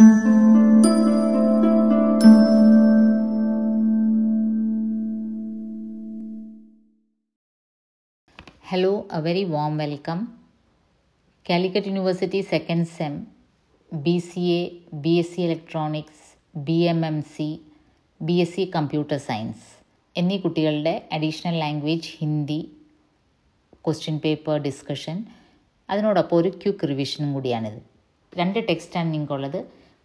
hello a very warm welcome Calicut university second sem B C A B S C electronics B M M C B S C computer science എന്നീ കുട്ടികളുടെ additional language Hindi question paper discussion അതിനോടൊപ്പം ഒരു quick റിവിഷനും കൂടിയാണിത് രണ്ട് ടെക്സ്റ്റാണ് നിങ്ങൾക്കുള്ളത്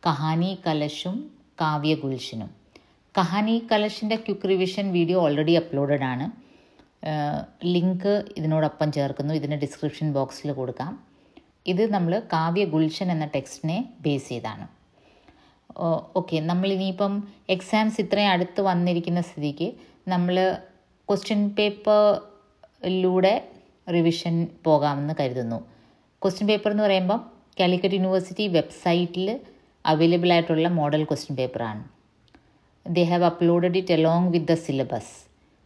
കഹാനി കലശും കാവ്യഗുൽഷനും കഹാനി കലശിൻ്റെ quick revision video already uploaded ആണ് ലിങ്ക് ഇതിനോടൊപ്പം ചേർക്കുന്നു ഇതിൻ്റെ ഡിസ്ക്രിപ്ഷൻ ബോക്സിൽ കൊടുക്കാം ഇത് നമ്മൾ കാവ്യ ഗുൽഷൻ എന്ന ടെക്സ്റ്റിനെ ബേസ് ചെയ്താണ് ഓക്കെ നമ്മളിനിയിപ്പം എക്സാംസ് ഇത്രയും അടുത്ത് വന്നിരിക്കുന്ന സ്ഥിതിക്ക് നമ്മൾ ക്വസ്റ്റ്യൻ പേപ്പറിലൂടെ റിവിഷൻ പോകാമെന്ന് കരുതുന്നു ക്വസ്റ്റ്യൻ പേപ്പർ എന്ന് പറയുമ്പം കാലിക്കറ്റ് യൂണിവേഴ്സിറ്റി വെബ്സൈറ്റിൽ അവൈലബിൾ ആയിട്ടുള്ള മോഡൽ ക്വസ്റ്റ്യൻ പേപ്പറാണ് they have uploaded it along with the syllabus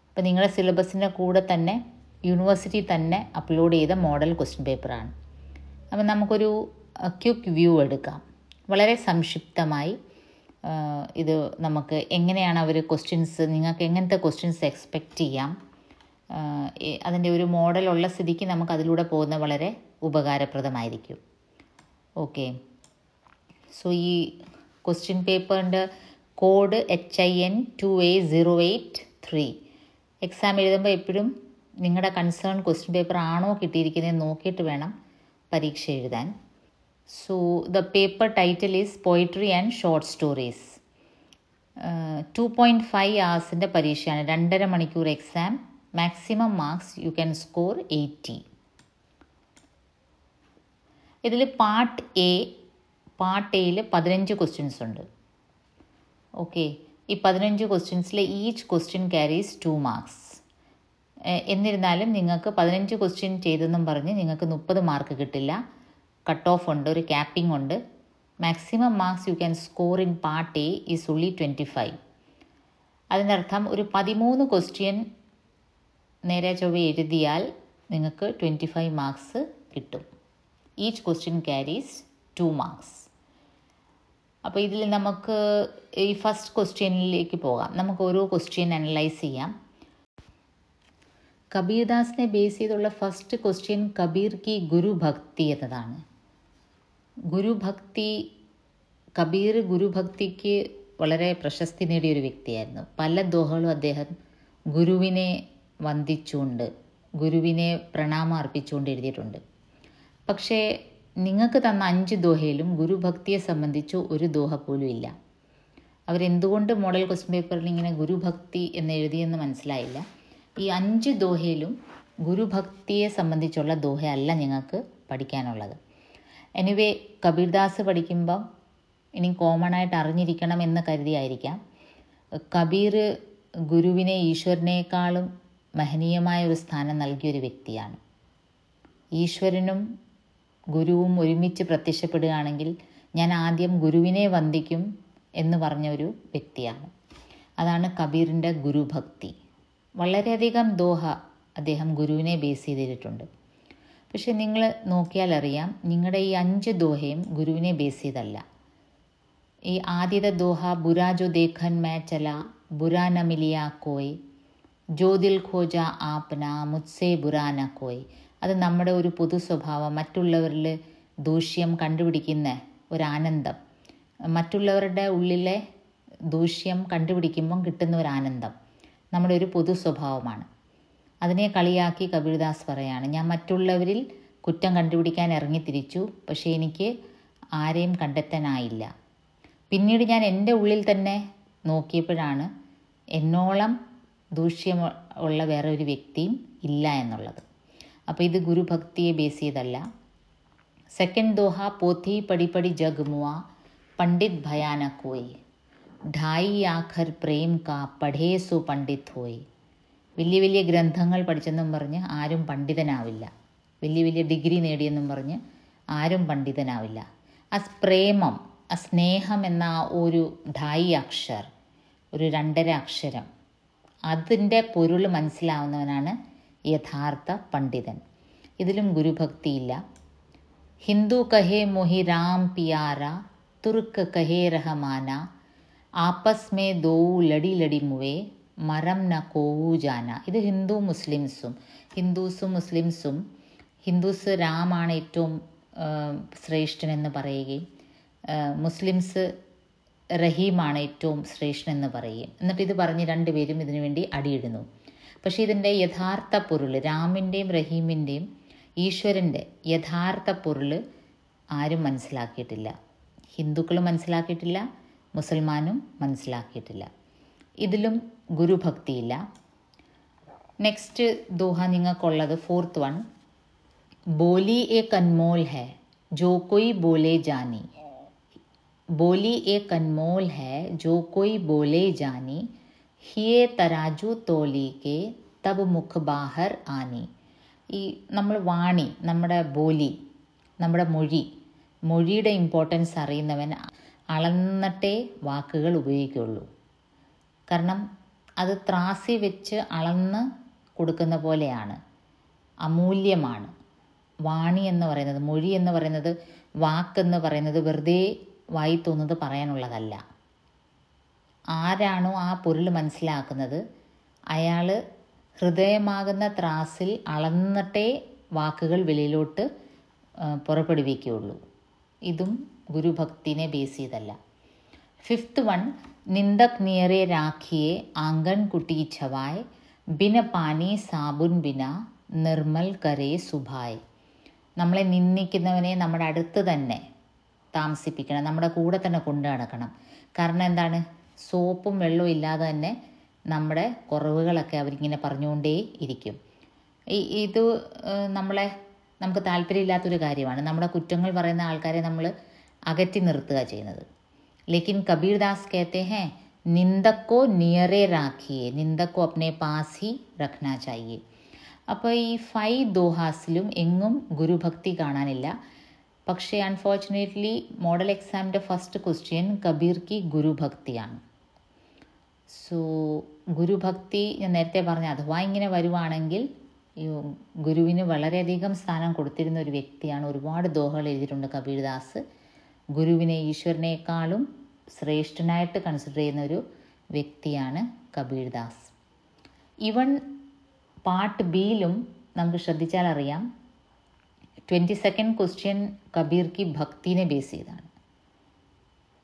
അപ്പോൾ നിങ്ങളുടെ സിലബസിൻ്റെ കൂടെ തന്നെ യൂണിവേഴ്സിറ്റി തന്നെ അപ്ലോഡ് ചെയ്ത മോഡൽ ക്വസ്റ്റ്യൻ പേപ്പറാണ് അപ്പം നമുക്കൊരു ക്യുക്ക് വ്യൂ എടുക്കാം വളരെ സംക്ഷിപ്തമായി ഇത് നമുക്ക് എങ്ങനെയാണ് അവർ ക്വസ്റ്റ്യൻസ് നിങ്ങൾക്ക് എങ്ങനത്തെ ക്വസ്റ്റ്യൻസ് എക്സ്പെക്റ്റ് ചെയ്യാം അതിൻ്റെ ഒരു മോഡൽ ഉള്ള സ്ഥിതിക്ക് നമുക്ക് അതിലൂടെ പോകുന്ന വളരെ ഉപകാരപ്രദമായിരിക്കും ഓക്കെ സോ ഈ ക്വസ്റ്റ്യൻ പേപ്പറിൻ്റെ code H I N two A zero eight three exam എഴുതുമ്പോൾ എപ്പോഴും നിങ്ങളുടെ കൺസേൺ ക്വസ്റ്റ്യൻ പേപ്പർ ആണോ കിട്ടിയിരിക്കുന്നത് നോക്കിയിട്ട് വേണം പരീക്ഷ എഴുതാൻ so the paper title is poetry and short stories two point five ഹവേഴ്സിൻ്റെ പരീക്ഷയാണ് രണ്ടര മണിക്കൂർ exam maximum marks you can score eighty ഇതിൽ പാർട്ട് എ പാർട്ട് എയിൽ പതിനഞ്ച് ക്വസ്റ്റ്യൻസ് ഉണ്ട് ഓക്കെ ഈ പതിനഞ്ച് ക്വസ്റ്റ്യൻസിലെ each question carries two marks എന്നിരുന്നാലും നിങ്ങൾക്ക് പതിനഞ്ച് ക്വസ്റ്റ്യൻ ചെയ്തെന്നും പറഞ്ഞ് നിങ്ങൾക്ക് മുപ്പത് മാർക്ക് കിട്ടില്ല കട്ട് ഓഫ് ഉണ്ട് ഒരു ക്യാപ്പിംഗ് ഉണ്ട് maximum marks you can score in part A is only twenty five അതിനർത്ഥം ഒരു പതിമൂന്ന് ക്വസ്റ്റ്യൻ നേരെ ചൊവ്വ എഴുതിയാൽ നിങ്ങൾക്ക് ട്വൻറ്റി ഫൈവ് മാർക്സ് കിട്ടും each question carries two marks അപ്പോൾ ഇതിൽ നമുക്ക് ഈ ഫസ്റ്റ് ക്വസ്റ്റ്യനിലേക്ക് പോകാം നമുക്ക് ഓരോ ക്വസ്റ്റ്യൻ അനലൈസ് ചെയ്യാം കബീർദാസിനെ ബേസ് ചെയ്തുള്ള ഫസ്റ്റ് ക്വസ്റ്റ്യൻ കബീർ കി ഗുരുഭക്തി എന്നതാണ് ഗുരുഭക്തി കബീർ ഗുരുഭക്തിക്ക് വളരെ പ്രശസ്തി നേടിയ ഒരു വ്യക്തിയായിരുന്നു പല ദോഹകളും അദ്ദേഹം ഗുരുവിനെ വന്ദിച്ചുകൊണ്ട് ഗുരുവിനെ പ്രണാമം അർപ്പിച്ചുകൊണ്ട് എഴുതിയിട്ടുണ്ട് പക്ഷേ നിങ്ങൾക്ക് തന്ന അഞ്ച് ദോഹയിലും ഗുരുഭക്തിയെ സംബന്ധിച്ച് ഒരു ദോഹ പോലും ഇല്ല അവരെന്തുകൊണ്ട് മോഡൽ ക്വസ്റ്റ്യൻ പേപ്പറിൽ ഇങ്ങനെ ഗുരുഭക്തി എന്ന് എഴുതിയെന്ന് മനസ്സിലായില്ല ഈ അഞ്ച് ദോഹയിലും ഗുരുഭക്തിയെ സംബന്ധിച്ചുള്ള ദോഹയല്ല ഞങ്ങൾക്ക് പഠിക്കാനുള്ളത് എനിവേ കബീർദാസ് പഠിക്കുമ്പം ഇനി കോമൺ ആയിട്ട് അറിഞ്ഞിരിക്കണം എന്ന് കരുതിയായിരിക്കാം കബീർ ഗുരുവിനെ ഈശ്വരനേക്കാളും മഹനീയമായ ഒരു സ്ഥാനം നൽകിയൊരു വ്യക്തിയാണ് ഈശ്വരനും ഗുരുവും ഒരുമിച്ച് പ്രത്യക്ഷപ്പെടുകയാണെങ്കിൽ ഞാൻ ആദ്യം ഗുരുവിനെ വന്ദിക്കും എന്ന് പറഞ്ഞ ഒരു വ്യക്തിയാണ് അതാണ് കബീറിൻ്റെ ഗുരുഭക്തി വളരെയധികം ദോഹ അദ്ദേഹം ഗുരുവിനെ ബേസ് ചെയ്തിട്ടുണ്ട് പക്ഷെ നിങ്ങൾ നോക്കിയാൽ അറിയാം നിങ്ങളുടെ ഈ അഞ്ച് ദോഹയും ഗുരുവിനെ ബേസ് ചെയ്തല്ല ഈ ആദ്യത്തെ ദോഹ ജോ ദേഖൻ മേ ചല ബുരാ ന കോയ് ജ്യോതിൽ ഖോജ ആപ്ന മുത്സേ ബുരാന കോയ് അത് നമ്മുടെ ഒരു പൊതു സ്വഭാവം മറ്റുള്ളവരിൽ ദൂഷ്യം കണ്ടുപിടിക്കുന്ന ഒരാനന്ദം മറ്റുള്ളവരുടെ ഉള്ളിലെ ദൂഷ്യം കണ്ടുപിടിക്കുമ്പം കിട്ടുന്ന ഒരു ആനന്ദം നമ്മുടെ ഒരു പൊതു സ്വഭാവമാണ് അതിനെ കളിയാക്കി കബീർദാസ് പറയാണ് ഞാൻ മറ്റുള്ളവരിൽ കുറ്റം കണ്ടുപിടിക്കാൻ ഇറങ്ങി തിരിച്ചു പക്ഷേ എനിക്ക് ആരെയും കണ്ടെത്താനായില്ല പിന്നീട് ഞാൻ എൻ്റെ ഉള്ളിൽ തന്നെ നോക്കിയപ്പോഴാണ് എന്നോളം ദൂഷ്യമുള്ള വേറെ ഒരു വ്യക്തിയും ഇല്ല എന്നുള്ളത് അപ്പോൾ ഇത് ഗുരുഭക്തിയെ ബേസ് ചെയ്തല്ല സെക്കൻഡ് ദോഹ പോത്തി പടിപടി ജഗ്മുവ പണ്ഡിത് ഭയാന കോയി ഢായി ആഖർ പ്രേം കാ പഠേ സു പണ്ഡിത് ഹോയി വലിയ വലിയ ഗ്രന്ഥങ്ങൾ പഠിച്ചെന്നും പറഞ്ഞ് ആരും പണ്ഡിതനാവില്ല വലിയ വലിയ ഡിഗ്രി നേടിയെന്നും പറഞ്ഞ് ആരും പണ്ഡിതനാവില്ല ആ പ്രേമം ആ സ്നേഹം എന്ന ഒരു ഢായി അക്ഷർ ഒരു രണ്ടര അക്ഷരം അതിൻ്റെ പൊരുൾ മനസ്സിലാവുന്നവനാണ് യഥാർത്ഥ പണ്ഡിതൻ ഇതിലും ഗുരുഭക്തിയില്ല ഹിന്ദു കഹേ മൊഹി രാം പിയാറ തുർക്ക് കഹേ റഹമാന ആപ്പസ് മേ ദോവു ലടി ലടി മുവേ മരം ന കോവു ജാന ഇത് ഹിന്ദു മുസ്ലിംസും ഹിന്ദുസും മുസ്ലിംസും ഹിന്ദുസ് രാമാണ് ഏറ്റവും ശ്രേഷ്ഠനെന്ന് പറയുകയും മുസ്ലിംസ് റഹീമാണ് ഏറ്റവും ശ്രേഷ്ഠനെന്ന് പറയുകയും എന്നിട്ട് ഇത് പറഞ്ഞ് രണ്ടുപേരും ഇതിനുവേണ്ടി അടിയിടുന്നു പക്ഷേ ഇതിൻ്റെ യഥാർത്ഥ പൊരുൾ രാമിൻ്റെയും റഹീമിൻ്റെയും ഈശ്വരൻ്റെ യഥാർത്ഥ പൊരുൾ ആരും മനസ്സിലാക്കിയിട്ടില്ല ഹിന്ദുക്കൾ മനസ്സിലാക്കിയിട്ടില്ല മുസൽമാനും മനസ്സിലാക്കിയിട്ടില്ല ഇതിലും ഗുരുഭക്തിയില്ല നെക്സ്റ്റ് ദോഹ നിങ്ങൾക്കുള്ളത് ഫോർത്ത് വൺ ബോലി എ കൻമോൾ ഹെ ജോ കൊയ് ബോലെ ജാനി ബോലി എ കൻമോൾ ഹെ ജോ കൊയ് ബോലെ ജാനി ഹിയെ തരാജു തോലിക്കെ തബ് മുഖ് ബാഹർ ആനി ഈ നമ്മൾ വാണി നമ്മുടെ ബോലി നമ്മുടെ മൊഴി മൊഴിയുടെ ഇമ്പോർട്ടൻസ് അറിയുന്നവൻ അളന്നിട്ടേ വാക്കുകൾ ഉപയോഗിക്കുള്ളൂ കാരണം അത് ത്രാസി വെച്ച് അളന്ന് കൊടുക്കുന്ന പോലെയാണ് അമൂല്യമാണ് വാണി എന്ന് പറയുന്നത് മൊഴി എന്ന് പറയുന്നത് വാക്കെന്ന് പറയുന്നത് വെറുതെ വായി തോന്നുന്നത് പറയാനുള്ളതല്ല ആരാണോ ആ പൊരുൾ മനസ്സിലാക്കുന്നത് അയാൾ ഹൃദയമാകുന്ന ത്രാസിൽ അളന്നിട്ടേ വാക്കുകൾ വെളിയിലോട്ട് പുറപ്പെടുവിക്കുകയുള്ളൂ ഇതും ഗുരുഭക്തിനെ ബേസ് ചെയ്തല്ല ഫിഫ്ത്ത് വൺ നിന്ദക് നിയറെ രാഖിയെ ആങ്കൺ കുട്ടി ചവായ് ബിന പാനി സാബുൻ ബിന നിർമ്മൽ കരേ സുഭായ് നമ്മളെ നിന്ദിക്കുന്നവനെ നമ്മുടെ അടുത്ത് തന്നെ താമസിപ്പിക്കണം നമ്മുടെ കൂടെ തന്നെ കൊണ്ടു നടക്കണം കാരണം എന്താണ് സോപ്പും വെള്ളവും ഇല്ലാതെ തന്നെ നമ്മുടെ കുറവുകളൊക്കെ അവരിങ്ങനെ പറഞ്ഞുകൊണ്ടേ ഇരിക്കും ഇത് നമ്മളെ നമുക്ക് താല്പര്യമില്ലാത്തൊരു കാര്യമാണ് നമ്മുടെ കുറ്റങ്ങൾ പറയുന്ന ആൾക്കാരെ നമ്മൾ അകറ്റി നിർത്തുക ചെയ്യുന്നത് ലേക്കിൻ കബീർ ദാസ് കഹത്തെ ഹേ നിന്ദക്കോ നിയറെ രാഖിയേ നിന്ദക്കോ അപ്നെ പാസി ഹി രഖ്ന അപ്പോൾ ഈ ഫൈ ദോഹാസിലും എങ്ങും ഗുരുഭക്തി കാണാനില്ല പക്ഷേ അൺഫോർച്ചുനേറ്റ്ലി മോഡൽ എക്സാമിൻ്റെ ഫസ്റ്റ് ക്വസ്റ്റ്യൻ കബീർ കി ഗുരുഭക്തിയാണ് സോ ഗുരുഭക്തി ഞാൻ നേരത്തെ പറഞ്ഞ അഥവാ ഇങ്ങനെ വരുവാണെങ്കിൽ ഗുരുവിന് വളരെയധികം സ്ഥാനം കൊടുത്തിരുന്ന ഒരു വ്യക്തിയാണ് ഒരുപാട് ദോഹകൾ എഴുതിയിട്ടുണ്ട് കബീർദാസ് ഗുരുവിനെ ഈശ്വരനേക്കാളും ശ്രേഷ്ഠനായിട്ട് കൺസിഡർ ചെയ്യുന്ന ഒരു വ്യക്തിയാണ് കബീർദാസ് ഇവൺ പാർട്ട് ബിയിലും നമുക്ക് ശ്രദ്ധിച്ചാൽ അറിയാം ട്വൻറ്റി സെക്കൻഡ് ക്വസ്റ്റ്യൻ കബീർ കി ഭക്തിനെ ബേസ് ചെയ്താണ്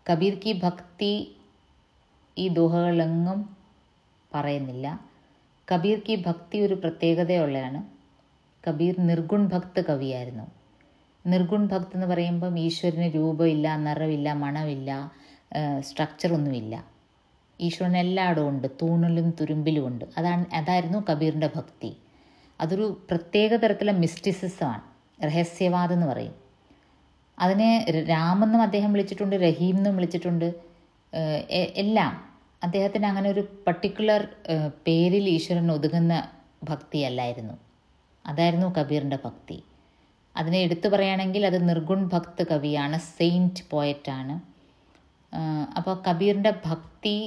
കബീർ കി ഭക്തി ഈ ദോഹകളെങ്ങും പറയുന്നില്ല കബീർ കി ഭക്തി ഒരു പ്രത്യേകതയുള്ളതാണ് കബീർ നിർഗുൺ ഭക്ത് കവിയായിരുന്നു നിർഗുൺ ഭക്ത് എന്ന് പറയുമ്പം ഈശ്വരന് രൂപമില്ല നിറവില്ല മണമില്ല സ്ട്രക്ചർ ഒന്നുമില്ല ഈശ്വരൻ എല്ലായിടവും ഉണ്ട് തൂണിലും തുരുമ്പിലും ഉണ്ട് അതാണ് അതായിരുന്നു കബീറിൻ്റെ ഭക്തി അതൊരു പ്രത്യേക തരത്തിലുള്ള മിസ്റ്റിസിസമാണ് രഹസ്യവാദം എന്ന് പറയും അതിനെ രാമെന്നും അദ്ദേഹം വിളിച്ചിട്ടുണ്ട് റഹീം എന്നും വിളിച്ചിട്ടുണ്ട് എല്ലാം അദ്ദേഹത്തിന് അങ്ങനെ ഒരു പർട്ടിക്കുലർ പേരിൽ ഈശ്വരൻ ഒതുങ്ങുന്ന ഭക്തിയല്ലായിരുന്നു അതായിരുന്നു കബീറിൻ്റെ ഭക്തി അതിനെ എടുത്തു പറയുകയാണെങ്കിൽ അത് നിർഗുൺ ഭക്ത് കവിയാണ് സെയിൻറ്റ് പോയറ്റാണ് അപ്പോൾ കബീറിൻ്റെ ഭക്തി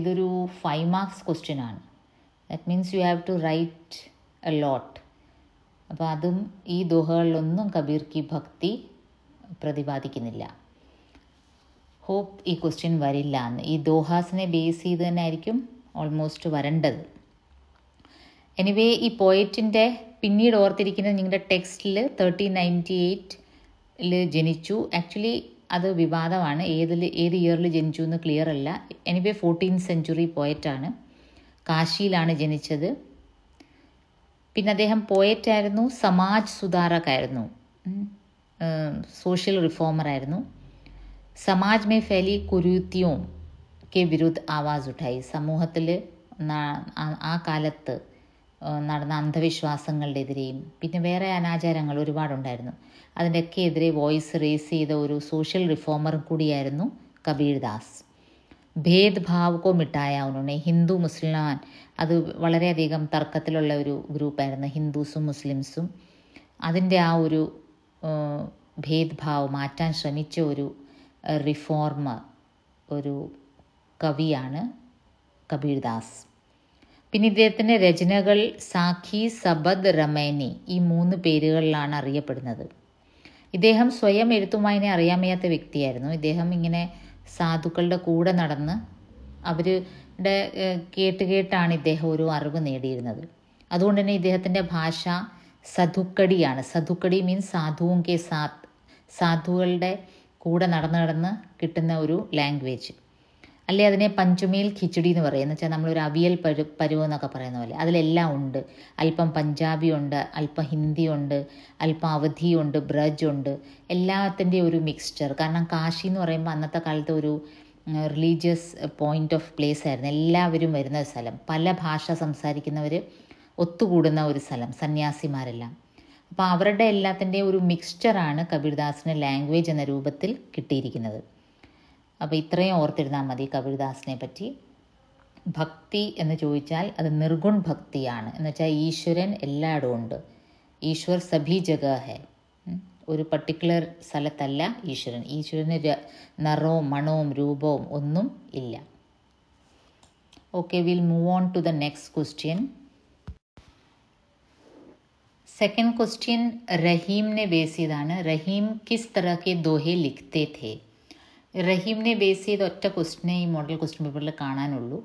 ഇതൊരു ഫൈവ് മാർക്സ് ക്വസ്റ്റ്യൻ ആണ് that means you have to write a lot അപ്പോൾ അതും ഈ ദുഹകളിലൊന്നും കബീർക്ക് ഭക്തി പ്രതിപാദിക്കുന്നില്ല ഹോപ്പ് ഈ ക്വസ്റ്റ്യൻ വരില്ല എന്ന് ഈ ദോഹാസിനെ ബേസ് ചെയ്ത് തന്നെ ആയിരിക്കും ഓൾമോസ്റ്റ് വരേണ്ടത് എനിവേ ഈ പോയറ്റിൻ്റെ പിന്നീട് ഓർത്തിരിക്കുന്നത് നിങ്ങളുടെ ടെക്സ്റ്റിൽ തേർട്ടീൻ നയൻറ്റി എയ്റ്റിൽ ജനിച്ചു ആക്ച്വലി അത് വിവാദമാണ് ഏതിൽ ഏത് ഇയറിൽ ജനിച്ചു എന്ന് ക്ലിയർ അല്ല എനിവേ ഫോർട്ടീൻ സെഞ്ചുറി പോയറ്റാണ് കാശിയിലാണ് ജനിച്ചത് പിന്നെ അദ്ദേഹം പോയറ്റായിരുന്നു സമാജ് സുധാരക്കായിരുന്നു സോഷ്യൽ റിഫോമറായിരുന്നു സമാജ് മേ ഫലി കുരുത്തിയോ കെ വിരുദ്ധ ആവാസ് ഉഠായി സമൂഹത്തിൽ ആ കാലത്ത് നടന്ന അന്ധവിശ്വാസങ്ങളുടെ എതിരെയും പിന്നെ വേറെ അനാചാരങ്ങൾ ഒരുപാടുണ്ടായിരുന്നു അതിൻ്റെയൊക്കെ എതിരെ വോയിസ് റേസ് ചെയ്ത ഒരു സോഷ്യൽ റിഫോമറും കൂടിയായിരുന്നു കബീർ ദാസ് ഭേദ്ഭാവ് കോ മിട്ടായ ഉന്നോണെ ഹിന്ദു മുസ്ലിം അത് വളരെയധികം തർക്കത്തിലുള്ള ഒരു ഗ്രൂപ്പായിരുന്നു ഹിന്ദുസും മുസ്ലിംസും അതിൻ്റെ ആ ഒരു ഭേദ്ഭാവം മാറ്റാൻ ശ്രമിച്ച ഒരു റിഫോർമർ ഒരു കവിയാണ് കബീർദാസ് പിന്നെ ഇദ്ദേഹത്തിൻ്റെ രചനകൾ സാഖി സബദ് റമേനി ഈ മൂന്ന് പേരുകളിലാണ് അറിയപ്പെടുന്നത് ഇദ്ദേഹം സ്വയം എഴുത്തുമായതിനെ അറിയാമയ്യാത്ത വ്യക്തിയായിരുന്നു ഇദ്ദേഹം ഇങ്ങനെ സാധുക്കളുടെ കൂടെ നടന്ന് അവർ കേട്ട് കേട്ടാണ് ഇദ്ദേഹം ഒരു അറിവ് നേടിയിരുന്നത് അതുകൊണ്ട് തന്നെ ഇദ്ദേഹത്തിൻ്റെ ഭാഷ സധുക്കടിയാണ് സധുക്കടി മീൻസ് സാധുവും കെ സാത്ത് സാധുക്കളുടെ കൂടെ നടന്ന് നടന്ന് കിട്ടുന്ന ഒരു ലാംഗ്വേജ് അല്ലെ അതിനെ പഞ്ചുമേൽ ഖിച്ചടി എന്ന് പറയും എന്ന് വെച്ചാൽ നമ്മളൊരു അവിയൽ പരു എന്നൊക്കെ പറയുന്ന പോലെ അതിലെല്ലാം ഉണ്ട് അല്പം പഞ്ചാബി ഉണ്ട് അല്പം ഹിന്ദി ഉണ്ട് അല്പം അവധിയുണ്ട് ബ്രജ് ഉണ്ട് എല്ലാത്തിൻ്റെ ഒരു മിക്സ്ചർ കാരണം കാശി എന്ന് പറയുമ്പോൾ അന്നത്തെ കാലത്ത് ഒരു റിലീജിയസ് പോയിൻ്റ് ഓഫ് പ്ലേസ് ആയിരുന്നു എല്ലാവരും വരുന്ന ഒരു സ്ഥലം പല ഭാഷ സംസാരിക്കുന്നവർ ഒത്തുകൂടുന്ന ഒരു സ്ഥലം സന്യാസിമാരെല്ലാം അപ്പോൾ അവരുടെ എല്ലാത്തിൻ്റെയും ഒരു മിക്സ്ചറാണ് കബീർദാസിന് ലാംഗ്വേജ് എന്ന രൂപത്തിൽ കിട്ടിയിരിക്കുന്നത് അപ്പോൾ ഇത്രയും ഓർത്തിരുന്നാൽ മതി കബീർദാസിനെ പറ്റി ഭക്തി എന്ന് ചോദിച്ചാൽ അത് നിർഗുൺ ഭക്തിയാണ് എന്ന് വെച്ചാൽ ഈശ്വരൻ എല്ലായിടവും ഉണ്ട് ഈശ്വർ സഭി ജഗ ഹെ ഒരു പർട്ടിക്കുലർ സ്ഥലത്തല്ല ഈശ്വരൻ ഈശ്വരന് നിറവും മണവും രൂപവും ഒന്നും ഇല്ല okay will move on to the next question second question റഹീമിനെ ബേസ് ചെയ്താണ് റഹീം കിസ് तरह ദോഹെ दोहे തേ റഹീമിനെ ബേസ് ചെയ്ത ഒറ്റ ക്വസ്റ്റിനെ ഈ മോഡൽ ക്വസ്റ്റ്യൻ പേപ്പറിൽ കാണാനുള്ളൂ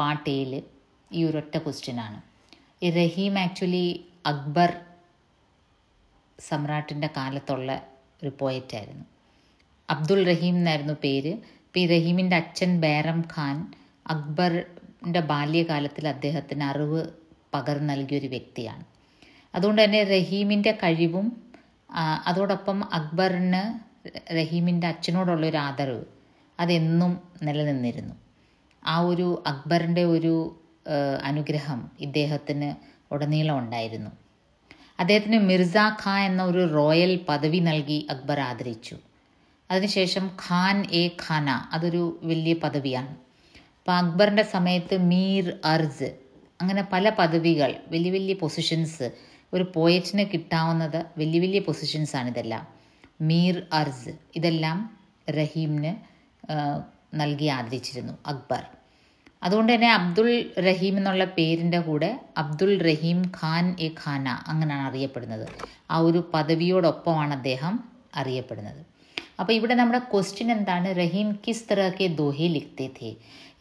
പാട്ടയിൽ ഈ ഒരൊറ്റ ക്വസ്റ്റ്യനാണ് റഹീം ആക്ച്വലി അക്ബർ സമ്രാട്ടിൻ്റെ കാലത്തുള്ള ഒരു പോയറ്റായിരുന്നു അബ്ദുൾ റഹീം എന്നായിരുന്നു പേര് പി റഹീമിൻ്റെ അച്ഛൻ ബേരം ഖാൻ അക്ബറിൻ്റെ ബാല്യകാലത്തിൽ അദ്ദേഹത്തിന് അറിവ് പകർന്നു നൽകിയൊരു ഒരു വ്യക്തിയാണ് അതുകൊണ്ട് തന്നെ റഹീമിൻ്റെ കഴിവും അതോടൊപ്പം അക്ബറിന് റഹീമിൻ്റെ അച്ഛനോടുള്ള ഒരു ആദരവ് അതെന്നും നിലനിന്നിരുന്നു ആ ഒരു അക്ബറിൻ്റെ ഒരു അനുഗ്രഹം ഇദ്ദേഹത്തിന് ഉടനീളം ഉണ്ടായിരുന്നു അദ്ദേഹത്തിന് മിർസ ഖാൻ എന്ന ഒരു റോയൽ പദവി നൽകി അക്ബർ ആദരിച്ചു അതിനുശേഷം ഖാൻ എ ഖാന അതൊരു വലിയ പദവിയാണ് അപ്പോൾ അക്ബറിൻ്റെ സമയത്ത് മീർ അർസ് അങ്ങനെ പല പദവികൾ വലിയ വലിയ പൊസിഷൻസ് ഒരു പോയറ്റിന് കിട്ടാവുന്നത് വലിയ വലിയ പൊസിഷൻസാണ് ഇതെല്ലാം മീർ അർസ് ഇതെല്ലാം റഹീമിന് നൽകി ആദരിച്ചിരുന്നു അക്ബർ അതുകൊണ്ട് തന്നെ അബ്ദുൾ റഹീം എന്നുള്ള പേരിൻ്റെ കൂടെ അബ്ദുൾ റഹീം ഖാൻ എ ഖാന അങ്ങനെയാണ് അറിയപ്പെടുന്നത് ആ ഒരു പദവിയോടൊപ്പമാണ് അദ്ദേഹം അറിയപ്പെടുന്നത് അപ്പോൾ ഇവിടെ നമ്മുടെ ക്വസ്റ്റ്യൻ എന്താണ് റഹീം കിസ് തറക്കെ ദോഹെ ലിഖ്തേ थे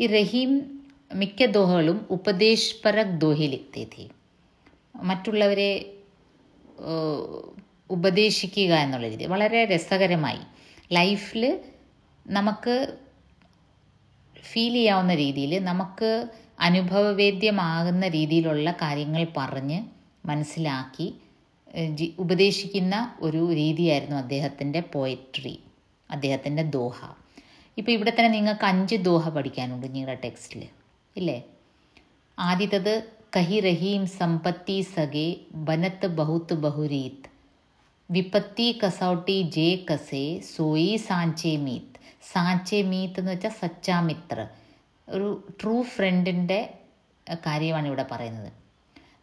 ഈ റഹീം മിക്ക ദോഹകളും ഉപദേശപരക് ദോഹെ ലിഖ്തേ थे മറ്റുള്ളവരെ ഉപദേശിക്കുക എന്നുള്ള രീതി വളരെ രസകരമായി ലൈഫിൽ നമുക്ക് ഫീൽ ചെയ്യാവുന്ന രീതിയിൽ നമുക്ക് അനുഭവവേദ്യമാകുന്ന രീതിയിലുള്ള കാര്യങ്ങൾ പറഞ്ഞ് മനസ്സിലാക്കി ഉപദേശിക്കുന്ന ഒരു രീതിയായിരുന്നു അദ്ദേഹത്തിൻ്റെ പോയട്രി അദ്ദേഹത്തിൻ്റെ ദോഹ ഇപ്പോൾ ഇവിടെ തന്നെ നിങ്ങൾക്ക് അഞ്ച് ദോഹ പഠിക്കാനുണ്ട് നിങ്ങളുടെ ടെക്സ്റ്റിൽ ഇല്ലേ ആദ്യത്തത് കഹി റഹീം സമ്പത്തി സഗേ ബനത്ത് ബഹുത്ത് ബഹുരീത്ത് വിപത്തി കസൗട്ടി ജേ കസേ സോയി സാഞ്ചേ മീത്ത് സാച്ചെ മീത്ത് എന്ന് വെച്ചാൽ സച്ചാമിത്ര ഒരു ട്രൂ ഫ്രണ്ടിൻ്റെ കാര്യമാണ് ഇവിടെ പറയുന്നത്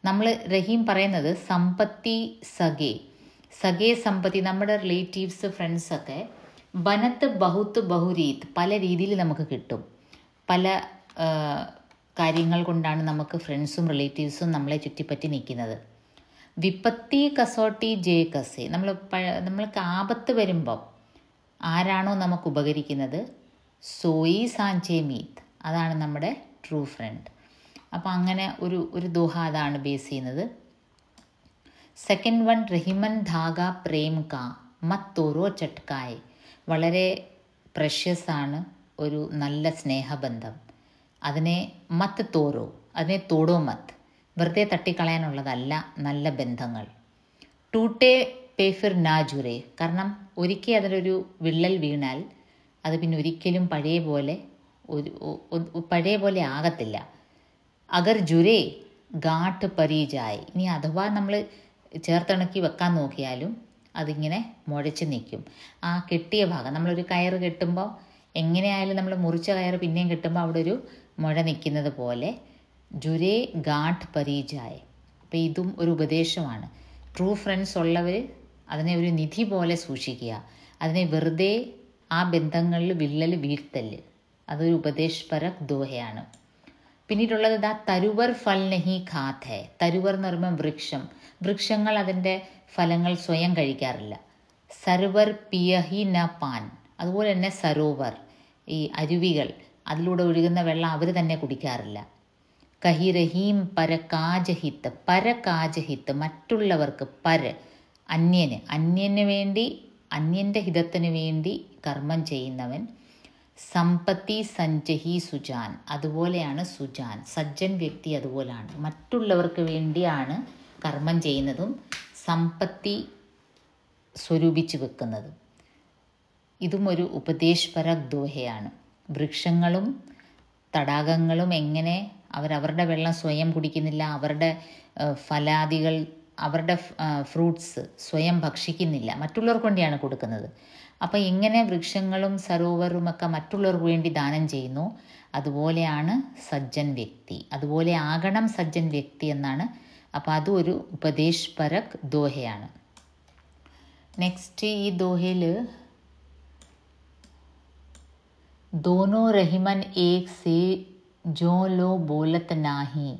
നമ്മൾ റഹീം പറയുന്നത് സമ്പത്തി സഖേ സഖേ സമ്പത്തി നമ്മുടെ റിലേറ്റീവ്സ് ഫ്രണ്ട്സൊക്കെ വനത്ത് ബഹുത്ത് ബഹുരീത്ത് പല രീതിയിൽ നമുക്ക് കിട്ടും പല കാര്യങ്ങൾ കൊണ്ടാണ് നമുക്ക് ഫ്രണ്ട്സും റിലേറ്റീവ്സും നമ്മളെ ചുറ്റിപ്പറ്റി നിൽക്കുന്നത് വിപത്തി കസോട്ടി ജേ കസേ നമ്മൾ നമ്മൾക്ക് ആപത്ത് വരുമ്പം ആരാണോ നമുക്ക് ഉപകരിക്കുന്നത് സോയി സാഞ്ചെ മീത്ത് അതാണ് നമ്മുടെ ട്രൂ ഫ്രണ്ട് അപ്പോൾ അങ്ങനെ ഒരു ഒരു ദുഹ അതാണ് ബേസ് ചെയ്യുന്നത് സെക്കൻഡ് വൺ റഹിമൻ ധാഗ പ്രേം കാ മത്തോറോ ചട്കായ് വളരെ പ്രഷ്യസാണ് ഒരു നല്ല സ്നേഹബന്ധം അതിനെ മത്ത് തോറോ അതിനെ തോടോ മത്ത് വെറുതെ തട്ടിക്കളയാനുള്ളതല്ല നല്ല ബന്ധങ്ങൾ ടൂട്ടേ പേഫിർ നാജുറേ കാരണം ഒരിക്കൽ അതിലൊരു വിള്ളൽ വീണാൽ അത് പിന്നെ ഒരിക്കലും പഴയ പോലെ ഒരു പഴയ പോലെ ആകത്തില്ല അഗർ ജുരേ ഗാട്ട് പരീജായി ഇനി അഥവാ നമ്മൾ ചേർത്തിണക്കി വെക്കാൻ നോക്കിയാലും അതിങ്ങനെ മുഴച്ച് നിൽക്കും ആ കെട്ടിയ ഭാഗം നമ്മളൊരു കയറ് കെട്ടുമ്പോൾ എങ്ങനെയായാലും നമ്മൾ മുറിച്ച കയറ് പിന്നെയും കെട്ടുമ്പോൾ അവിടെ ഒരു മുഴ നിൽക്കുന്നത് പോലെ ജുരേ ഗാട്ട് പരീജായ് അപ്പോൾ ഇതും ഒരു ഉപദേശമാണ് ട്രൂ ഫ്രണ്ട്സ് ഉള്ളവർ അതിനെ ഒരു നിധി പോലെ സൂക്ഷിക്കുക അതിനെ വെറുതെ ആ ബന്ധങ്ങളിൽ വിള്ളൽ വീഴ്ത്തല് അതൊരു ഉപദേശപര ദോഹയാണ് പിന്നീടുള്ളത് ഇതാ തരുവർ ഫൽ നഹി ഖാത്ത് തരുവർ എന്ന് പറയുമ്പോൾ വൃക്ഷം വൃക്ഷങ്ങൾ അതിൻ്റെ ഫലങ്ങൾ സ്വയം കഴിക്കാറില്ല സർവർ പിയഹി ന പാൻ അതുപോലെ തന്നെ സരോവർ ഈ അരുവികൾ അതിലൂടെ ഒഴുകുന്ന വെള്ളം അവർ തന്നെ കുടിക്കാറില്ല കഹിരഹീം പരകാജഹിത്ത് പരകാജഹിത്ത് മറ്റുള്ളവർക്ക് പര അന്യന് അന്യന് വേണ്ടി അന്യൻ്റെ ഹിതത്തിന് വേണ്ടി കർമ്മം ചെയ്യുന്നവൻ സമ്പത്തി സഞ്ജഹി സുജാൻ അതുപോലെയാണ് സുജാൻ സജ്ജൻ വ്യക്തി അതുപോലാണ് മറ്റുള്ളവർക്ക് വേണ്ടിയാണ് കർമ്മം ചെയ്യുന്നതും സമ്പത്തി സ്വരൂപിച്ച് വെക്കുന്നതും ഇതും ഒരു ഉപദേശപര ദോഹയാണ് വൃക്ഷങ്ങളും തടാകങ്ങളും എങ്ങനെ അവരവരുടെ വെള്ളം സ്വയം കുടിക്കുന്നില്ല അവരുടെ ഫലാദികൾ അവരുടെ ഫ്രൂട്ട്സ് സ്വയം ഭക്ഷിക്കുന്നില്ല മറ്റുള്ളവർക്ക് വേണ്ടിയാണ് കൊടുക്കുന്നത് അപ്പോൾ ഇങ്ങനെ വൃക്ഷങ്ങളും സരോവറും ഒക്കെ മറ്റുള്ളവർക്ക് വേണ്ടി ദാനം ചെയ്യുന്നു അതുപോലെയാണ് സജ്ജൻ വ്യക്തി അതുപോലെ ആകണം സജ്ജൻ വ്യക്തി എന്നാണ് അപ്പോൾ അതും ഒരു ഉപദേശ് പരക് ദോഹയാണ് നെക്സ്റ്റ് ഈ ദോഹയിൽ ദോനോ റഹിമൻ ഏക് സേ ജോ ലോ ബോലത്ത് നാഹി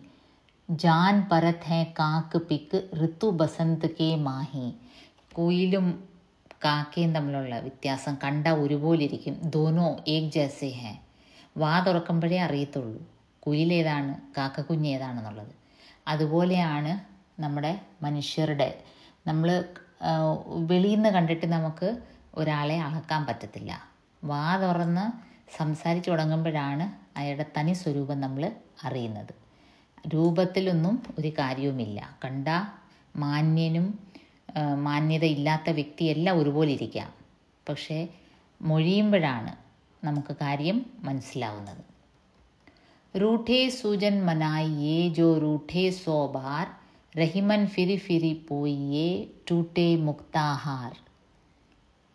जान परत हैं കാക്ക് പിക്ക് ഋതു ബസന്ത് കെ മാഹി കോയിലും കാക്കയും തമ്മിലുള്ള വ്യത്യാസം കണ്ട ഇരിക്കും ദോനോ ഏക് ജേസേ ഹെ വാ തുറക്കുമ്പോഴേ അറിയത്തുള്ളൂ കുയിലേതാണ് കുഞ്ഞ് ഏതാണെന്നുള്ളത് അതുപോലെയാണ് നമ്മുടെ മനുഷ്യരുടെ നമ്മൾ വെളിയിൽ നിന്ന് കണ്ടിട്ട് നമുക്ക് ഒരാളെ അളക്കാൻ പറ്റത്തില്ല വാ തുറന്ന് സംസാരിച്ചു തുടങ്ങുമ്പോഴാണ് അയാളുടെ തനി സ്വരൂപം നമ്മൾ അറിയുന്നത് രൂപത്തിലൊന്നും ഒരു കാര്യവുമില്ല കണ്ട മാന്യനും മാന്യത ഇല്ലാത്ത വ്യക്തിയെല്ലാം ഒരുപോലെ ഇരിക്കാം പക്ഷേ മൊഴിയുമ്പോഴാണ് നമുക്ക് കാര്യം മനസ്സിലാവുന്നത് റൂഠേ സൂജൻ മനായി ഏ ജോ റൂഠേ സോ ബാർ റഹിമൻ ഫിരി ഫിരി പോയിയേ ടൂട്ടേ മുക്താഹാർ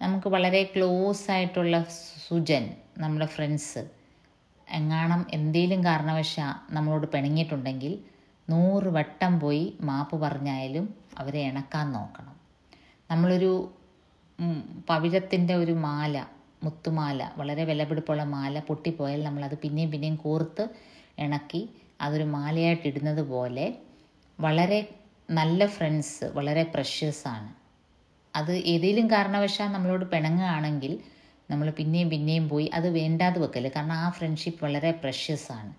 നമുക്ക് വളരെ ക്ലോസ് ആയിട്ടുള്ള സുജൻ നമ്മുടെ ഫ്രണ്ട്സ് എങ്ങാണം എന്തേലും കാരണവശാൽ നമ്മളോട് പിണങ്ങിയിട്ടുണ്ടെങ്കിൽ നൂറ് വട്ടം പോയി മാപ്പ് പറഞ്ഞായാലും അവരെ ഇണക്കാൻ നോക്കണം നമ്മളൊരു പവിഴത്തിൻ്റെ ഒരു മാല മുത്തുമാല വളരെ വിലപിടിപ്പുള്ള മാല പൊട്ടിപ്പോയാൽ നമ്മളത് പിന്നെയും പിന്നെയും കോർത്ത് ഇണക്കി അതൊരു മാലയായിട്ടിടുന്നത് പോലെ വളരെ നല്ല ഫ്രണ്ട്സ് വളരെ പ്രഷ്യസാണ് അത് ഏതെങ്കിലും കാരണവശാൽ നമ്മളോട് പിണങ്ങുകയാണെങ്കിൽ നമ്മൾ പിന്നെയും പിന്നെയും പോയി അത് വേണ്ടാതെ വെക്കല്ലേ കാരണം ആ ഫ്രണ്ട്ഷിപ്പ് വളരെ പ്രഷ്യസാണ്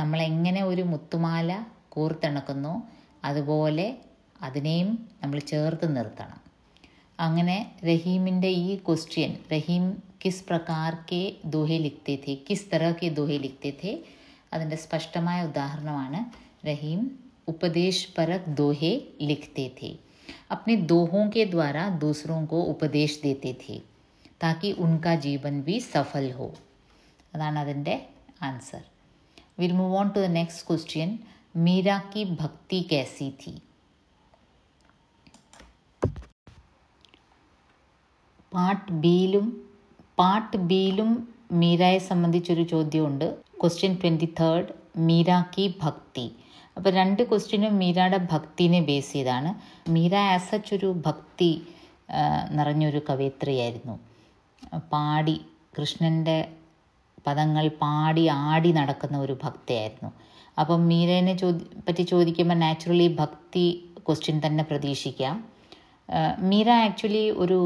നമ്മളെങ്ങനെ ഒരു മുത്തുമാല കൂർത്തിണക്കുന്നു അതുപോലെ അതിനെയും നമ്മൾ ചേർത്ത് നിർത്തണം അങ്ങനെ റഹീമിൻ്റെ ഈ ക്വസ്റ്റ്യൻ റഹീം കിസ് പ്രകാർക്ക് ദുഹെ ദോഹെ ലിഖ്തേ തെ കിസ് തറ ദുഹെ ദോഹെ ലിഖ്തേ തെ അതിൻ്റെ സ്പഷ്ടമായ ഉദാഹരണമാണ് റഹീം ഉപദേശ് പരക് दोहे लिखते थे अपने दोहों के द्वारा दूसरों को उपदेश देते थे ताकि उनका जीवन भी सफल हो അതാണ് അതിൻ്റെ answer will move on to the next question Meera ഭക്തി കൈസി തീ പാർട്ട് ബിയിലും പാർട്ട് ബിയിലും മീരയെ സംബന്ധിച്ചൊരു ചോദ്യമുണ്ട് ക്വസ്റ്റ്യൻ ട്വൻറ്റി തേർഡ് മീര ഭക്തി അപ്പോൾ രണ്ട് ക്വസ്റ്റ്യനും മീരയുടെ ഭക്തിനെ ബേസ് ചെയ്താണ് മീര ആസ് സച്ച് ഒരു ഭക്തി നിറഞ്ഞൊരു കവയിത്രിയായിരുന്നു പാടി കൃഷ്ണൻ്റെ പദങ്ങൾ പാടി ആടി നടക്കുന്ന ഒരു ഭക്തയായിരുന്നു അപ്പം മീരേനെ ചോദി പറ്റി ചോദിക്കുമ്പോൾ നാച്ചുറലി ഭക്തി ക്വസ്റ്റ്യൻ തന്നെ പ്രതീക്ഷിക്കാം മീര ആക്ച്വലി ഒരു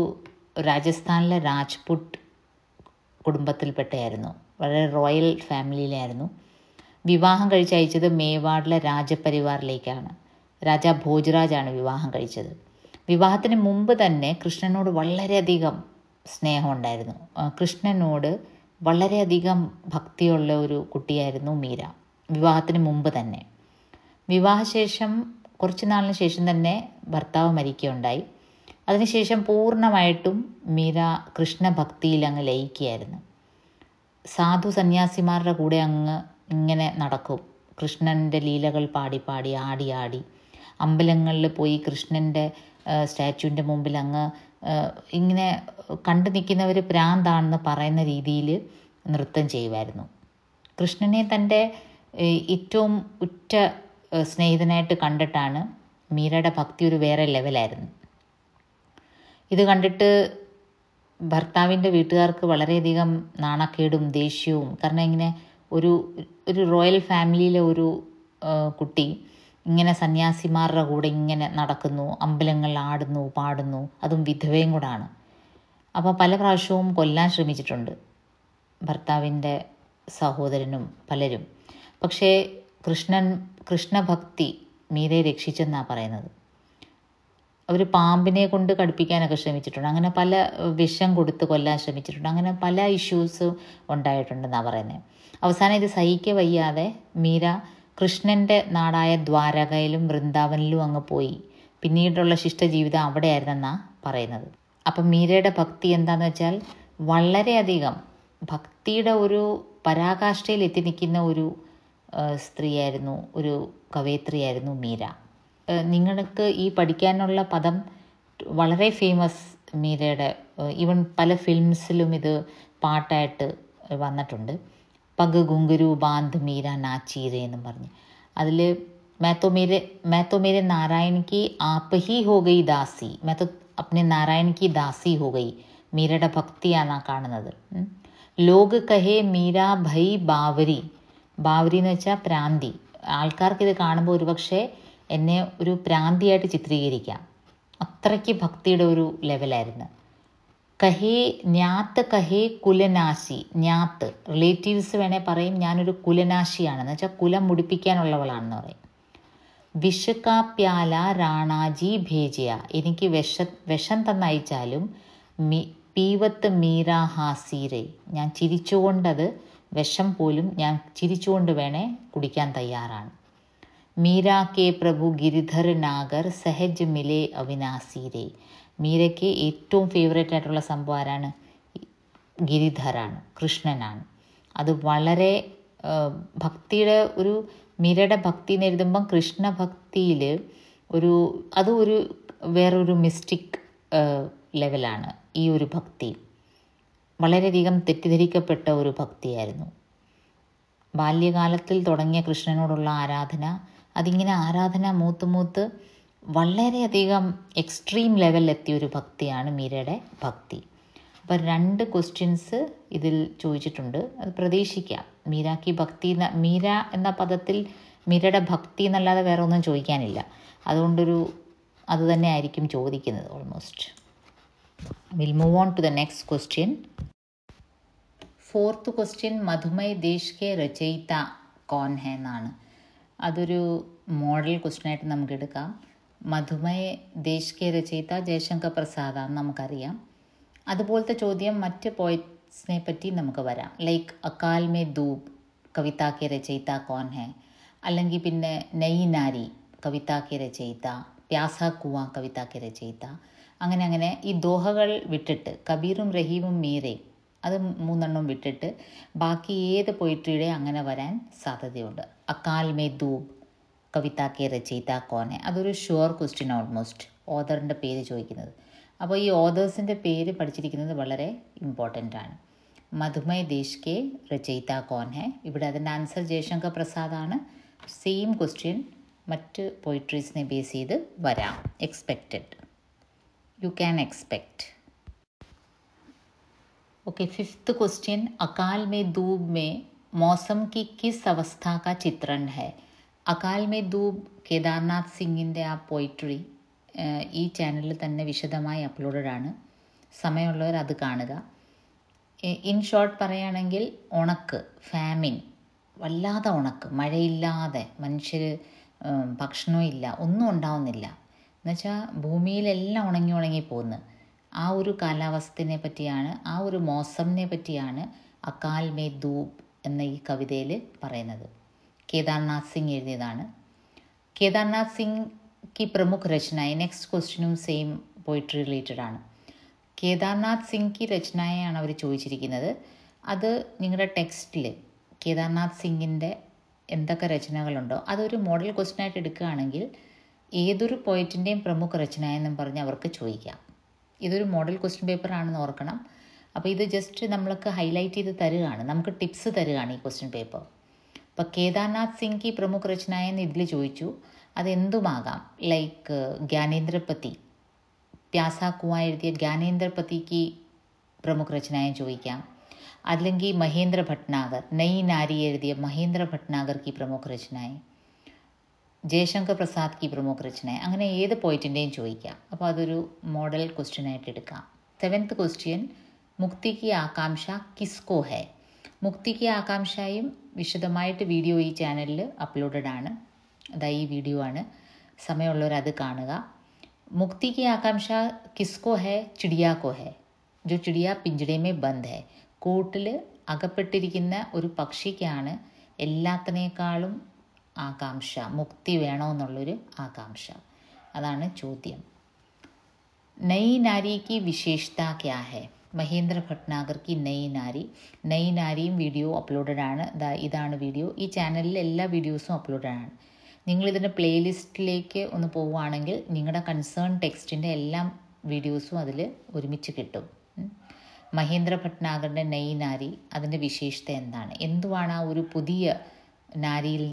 രാജസ്ഥാനിലെ രാജ്പുട്ട് കുടുംബത്തിൽപ്പെട്ടയായിരുന്നു വളരെ റോയൽ ഫാമിലിയിലായിരുന്നു വിവാഹം കഴിച്ച് അയച്ചത് മേവാഡിലെ രാജപരിവാറിലേക്കാണ് രാജാ ഭോജ്രാജാണ് വിവാഹം കഴിച്ചത് വിവാഹത്തിന് മുമ്പ് തന്നെ കൃഷ്ണനോട് വളരെയധികം സ്നേഹമുണ്ടായിരുന്നു കൃഷ്ണനോട് വളരെയധികം ഭക്തിയുള്ള ഒരു കുട്ടിയായിരുന്നു മീര വിവാഹത്തിന് മുമ്പ് തന്നെ വിവാഹശേഷം കുറച്ച് നാളിന് ശേഷം തന്നെ ഭർത്താവ് മരിക്കുകയുണ്ടായി അതിനുശേഷം പൂർണ്ണമായിട്ടും മീര കൃഷ്ണഭക്തിയിൽ അങ്ങ് ലയിക്കുകയായിരുന്നു സാധു സന്യാസിമാരുടെ കൂടെ അങ്ങ് ഇങ്ങനെ നടക്കും കൃഷ്ണൻ്റെ ലീലകൾ പാടി പാടി ആടി ആടി അമ്പലങ്ങളിൽ പോയി കൃഷ്ണൻ്റെ സ്റ്റാച്യുവിൻ്റെ മുമ്പിൽ അങ്ങ് ഇങ്ങനെ കണ്ടു നിൽക്കുന്നവർ പ്രാന്താണെന്ന് പറയുന്ന രീതിയിൽ നൃത്തം ചെയ്യുമായിരുന്നു കൃഷ്ണനെ തൻ്റെ ഏറ്റവും ഉറ്റ സ്നേഹിതനായിട്ട് കണ്ടിട്ടാണ് മീരയുടെ ഭക്തി ഒരു വേറെ ലെവലായിരുന്നു ഇത് കണ്ടിട്ട് ഭർത്താവിൻ്റെ വീട്ടുകാർക്ക് വളരെയധികം നാണക്കേടും ദേഷ്യവും കാരണം ഇങ്ങനെ ഒരു ഒരു റോയൽ ഫാമിലിയിലെ ഒരു കുട്ടി ഇങ്ങനെ സന്യാസിമാരുടെ കൂടെ ഇങ്ങനെ നടക്കുന്നു അമ്പലങ്ങൾ ആടുന്നു പാടുന്നു അതും വിധവയും കൂടാണ് അപ്പോൾ പല പ്രാവശ്യവും കൊല്ലാൻ ശ്രമിച്ചിട്ടുണ്ട് ഭർത്താവിൻ്റെ സഹോദരനും പലരും പക്ഷേ കൃഷ്ണൻ കൃഷ്ണഭക്തി മീരയെ രക്ഷിച്ചെന്നാണ് പറയുന്നത് അവർ പാമ്പിനെ കൊണ്ട് കടുപ്പിക്കാനൊക്കെ ശ്രമിച്ചിട്ടുണ്ട് അങ്ങനെ പല വിഷം കൊടുത്ത് കൊല്ലാൻ ശ്രമിച്ചിട്ടുണ്ട് അങ്ങനെ പല ഇഷ്യൂസും ഉണ്ടായിട്ടുണ്ടെന്നാണ് പറയുന്നത് അവസാനം ഇത് സഹിക്ക വയ്യാതെ മീര കൃഷ്ണൻ്റെ നാടായ ദ്വാരകയിലും വൃന്ദാവനിലും അങ്ങ് പോയി പിന്നീടുള്ള ശിഷ്ടജീവിതം അവിടെയായിരുന്നെന്നാണ് പറയുന്നത് അപ്പം മീരയുടെ ഭക്തി എന്താണെന്ന് വെച്ചാൽ വളരെയധികം ഭക്തിയുടെ ഒരു പരാകാഷ്ഠയിൽ എത്തി നിൽക്കുന്ന ഒരു സ്ത്രീയായിരുന്നു ഒരു കവയത്രിയായിരുന്നു മീര നിങ്ങൾക്ക് ഈ പഠിക്കാനുള്ള പദം വളരെ ഫേമസ് മീരയുടെ ഈവൻ പല ഫിലിംസിലും ഇത് പാട്ടായിട്ട് വന്നിട്ടുണ്ട് പഗ് ഗുങ്കുരു ബാന്ധ് മീര നാച്ചീര എന്ന് പറഞ്ഞ് അതിൽ മേത്തോ മേരെ മേത്തോ മേരെ നാരായൺ കി ആപ്പ് ഹി ഹോ ഗൈ ദാസി മേത്തോ അപ്നെ നാരായൺ ദാസി ഹോ ഗൈ മീരയുടെ ഭക്തിയാണ് കാണുന്നത് ലോക് കഹേ മീര ഭൈ ബാവരി ബാവരി എന്ന് വെച്ചാൽ പ്രാന്തി ആൾക്കാർക്ക് ഇത് കാണുമ്പോൾ ഒരുപക്ഷെ എന്നെ ഒരു പ്രാന്തിയായിട്ട് ചിത്രീകരിക്കാം അത്രയ്ക്ക് ഭക്തിയുടെ ഒരു ലെവലായിരുന്നു കഹേ ഞാത്ത് കഹേ കുലനാശി ഞാത്ത് റിലേറ്റീവ്സ് വേണേൽ പറയും ഞാനൊരു കുലനാശിയാണെന്ന് വെച്ചാൽ കുലം മുടിപ്പിക്കാനുള്ളവളാണെന്ന് പറയും വിഷക്കാ പ്യാല റാണാജി ഭേജയ എനിക്ക് വിഷ വിഷം തന്നയച്ചാലും മി പീവത്ത് മീരാ ഹാസീരെ ഞാൻ ചിരിച്ചുകൊണ്ടത് വിഷം പോലും ഞാൻ ചിരിച്ചുകൊണ്ട് വേണേ കുടിക്കാൻ തയ്യാറാണ് മീരാ के പ്രഭു ഗിരിധർ നാഗർ സഹജ് മിലേ അവിനാസി രേ മീരയ്ക്ക് ഏറ്റവും ഫേവറേറ്റ് ആയിട്ടുള്ള സംഭവം ആരാണ് ഗിരിധറാണ് കൃഷ്ണനാണ് അത് വളരെ ഭക്തിയുടെ ഒരു മീരയുടെ ഭക്തി എഴുതുമ്പം കൃഷ്ണഭക്തിയിൽ ഒരു അത് ഒരു വേറൊരു മിസ്റ്റിക് ലെവലാണ് ഈ ഒരു ഭക്തി വളരെയധികം തെറ്റിദ്ധരിക്കപ്പെട്ട ഒരു ഭക്തിയായിരുന്നു ബാല്യകാലത്തിൽ തുടങ്ങിയ കൃഷ്ണനോടുള്ള ആരാധന അതിങ്ങനെ ആരാധന മൂത്ത് മൂത്ത് വളരെയധികം എക്സ്ട്രീം ലെവലിലെത്തിയ ഒരു ഭക്തിയാണ് മീരയുടെ ഭക്തി അപ്പോൾ രണ്ട് ക്വസ്റ്റ്യൻസ് ഇതിൽ ചോദിച്ചിട്ടുണ്ട് അത് പ്രതീക്ഷിക്കാം മീരാക്കി ഭക്തി മീര എന്ന പദത്തിൽ മീരയുടെ ഭക്തി എന്നല്ലാതെ വേറെ ഒന്നും ചോദിക്കാനില്ല അതുകൊണ്ടൊരു അത് തന്നെ ആയിരിക്കും ചോദിക്കുന്നത് almost will move on to the next question fourth question മധുമൈ ദേശ് രചയിത കോൺ എന്നാണ് അതൊരു മോഡൽ ആയിട്ട് നമുക്ക് എടുക്കാം മധുമയ ദേശ്കെ രചയിത ജയശങ്കർ പ്രസാദാന്ന് നമുക്കറിയാം അതുപോലത്തെ ചോദ്യം മറ്റ് പോയിറ്റ്സിനെ പറ്റി നമുക്ക് വരാം ലൈക്ക് അക്കാൽമേ ദൂബ് കവിത രചയിത കോൺ ഹെ അല്ലെങ്കിൽ പിന്നെ നെയ് നാരി കവിത രചയിത പ്യാസ കുവ കവിത രചയിത അങ്ങനെ അങ്ങനെ ഈ ദോഹകൾ വിട്ടിട്ട് കബീറും റഹീമും മീരയും അത് മൂന്നെണ്ണം വിട്ടിട്ട് ബാക്കി ഏത് പൊയിട്രിയുടെ അങ്ങനെ വരാൻ സാധ്യതയുണ്ട് അക്കാൽമേ ധൂപ് കവിത കെ രചയിത കോനെ അതൊരു ഷുവർ ക്വസ്റ്റ്യൻ ഓൾമോസ്റ്റ് ഓദറിൻ്റെ പേര് ചോദിക്കുന്നത് അപ്പോൾ ഈ ഓദേഴ്സിൻ്റെ പേര് പഠിച്ചിരിക്കുന്നത് വളരെ ഇമ്പോർട്ടൻ്റ് ആണ് മധുമയ ദേശ് കെ രചയിത കോനെ ഇവിടെ അതിൻ്റെ ആൻസർ ജയശങ്കർ പ്രസാദാണ് സെയിം ക്വസ്റ്റ്യൻ മറ്റ് പോയിട്രീസിനെ ബേസ് ചെയ്ത് വരാം expected you can expect okay fifth question अकाल में धूप में मौसम की किस अवस्था का चित्रण है അകാൽ മേ ദൂബ് കേദാർനാഥ് സിംഗിൻ്റെ ആ പോയിട്രി ഈ ചാനലിൽ തന്നെ വിശദമായി അപ്ലോഡഡ് ആണ് സമയമുള്ളവർ അത് കാണുക ഇൻ ഷോർട്ട് പറയുകയാണെങ്കിൽ ഉണക്ക് ഫാമിൻ വല്ലാതെ ഉണക്ക് മഴയില്ലാതെ മനുഷ്യർ ഭക്ഷണവും ഇല്ല ഒന്നും ഉണ്ടാവുന്നില്ല എന്നുവെച്ചാൽ ഭൂമിയിലെല്ലാം ഉണങ്ങി ഉണങ്ങി പോകുന്നു ആ ഒരു കാലാവസ്ഥയെ പറ്റിയാണ് ആ ഒരു മോസമിനെ പറ്റിയാണ് അകാൽ മേ ധൂപ് എന്ന ഈ കവിതയിൽ പറയുന്നത് കേദാർനാഥ് സിംഗ് എഴുതിയതാണ് കേദാർനാഥ് സിംഗ് കി പ്രമുഖ രചനയെ നെക്സ്റ്റ് ക്വസ്റ്റ്യനും സെയിം പോയിട്രി റിലേറ്റഡ് ആണ് കേദാർനാഥ് സിംഗ് കി രചനയാണ് അവർ ചോദിച്ചിരിക്കുന്നത് അത് നിങ്ങളുടെ ടെക്സ്റ്റിൽ കേദാർനാഥ് സിംഗിൻ്റെ എന്തൊക്കെ രചനകളുണ്ടോ അതൊരു മോഡൽ ക്വസ്റ്റ്യനായിട്ട് എടുക്കുകയാണെങ്കിൽ ഏതൊരു പോയിറ്റിൻ്റെയും പ്രമുഖ രചന എന്നും പറഞ്ഞ് അവർക്ക് ചോദിക്കാം ഇതൊരു മോഡൽ ക്വസ്റ്റ്യൻ പേപ്പർ ആണെന്ന് ഓർക്കണം അപ്പോൾ ഇത് ജസ്റ്റ് നമ്മൾക്ക് ഹൈലൈറ്റ് ചെയ്ത് തരുകയാണ് നമുക്ക് ടിപ്സ് തരുകയാണ് ഈ ക്വസ്റ്റ്യൻ പേപ്പർ അപ്പോൾ കേദാർനാഥ് സിംഗ് ഈ പ്രമുഖ രചനയെന്ന് ഇതിൽ ചോദിച്ചു അതെന്തുമാകാം ലൈക്ക് ജ്ഞാനേന്ദ്രപതി പ്യാസാക്കുവാൻ എഴുതിയ ജ്ഞാനേന്ദ്രപതിക്ക് പ്രമുഖ രചനയെന്ന് ചോദിക്കാം അല്ലെങ്കിൽ മഹേന്ദ്ര ഭട്നാഗർ നൈ നാരി എഴുതിയ മഹേന്ദ്ര ഭട്നാഗർക്ക് പ്രമുഖ രചനയെ ജയശങ്കർ പ്രസാദ് കി പ്രമുഖ രചന അങ്ങനെ ഏത് പോയിന്റിൻ്റെയും ചോദിക്കാം അപ്പോൾ അതൊരു മോഡൽ ക്വസ്റ്റ്യനായിട്ട് എടുക്കാം സെവൻത്ത് ക്വസ്റ്റ്യൻ മുക്തിക്ക് ആകാംക്ഷ കിസ്കോ ഹെ മുക്തിക്ക് ആകാംക്ഷയും വിശദമായിട്ട് വീഡിയോ ഈ ചാനലിൽ അപ്ലോഡഡ് ആണ് അതായത് ഈ വീഡിയോ ആണ് സമയമുള്ളവർ അത് കാണുക മുക്തിക്ക് ആകാംക്ഷ കിസ്കോ ഹെ ചിടിയാക്കോ ഹെ ജോ ചിടിയ പിഞ്ചിടയമേ ബന്ധ് ഹെ കൂട്ടിൽ അകപ്പെട്ടിരിക്കുന്ന ഒരു പക്ഷിക്കാണ് എല്ലാത്തിനേക്കാളും ആകാംക്ഷ മുക്തി വേണമെന്നുള്ളൊരു ആകാംക്ഷ അതാണ് ചോദ്യം നൈ നാരിക്ക് വിശേഷത ക്യാ ഹെ മഹേന്ദ്ര ഭട്നാഗർക്ക് നൈ നാരി നൈ നാരിയും വീഡിയോ അപ്ലോഡഡ് ആണ് ഇതാണ് വീഡിയോ ഈ ചാനലിൽ എല്ലാ വീഡിയോസും അപ്ലോഡഡ് ആണ് നിങ്ങളിതിൻ്റെ പ്ലേലിസ്റ്റിലേക്ക് ഒന്ന് പോവുകയാണെങ്കിൽ നിങ്ങളുടെ കൺസേൺ ടെക്സ്റ്റിൻ്റെ എല്ലാം വീഡിയോസും അതിൽ ഒരുമിച്ച് കിട്ടും മഹേന്ദ്ര ഭട്നാഗറിൻ്റെ നൈ നാരി അതിൻ്റെ വിശേഷത എന്താണ് എന്തുവാണ് ആ ഒരു പുതിയ നാരിയിൽ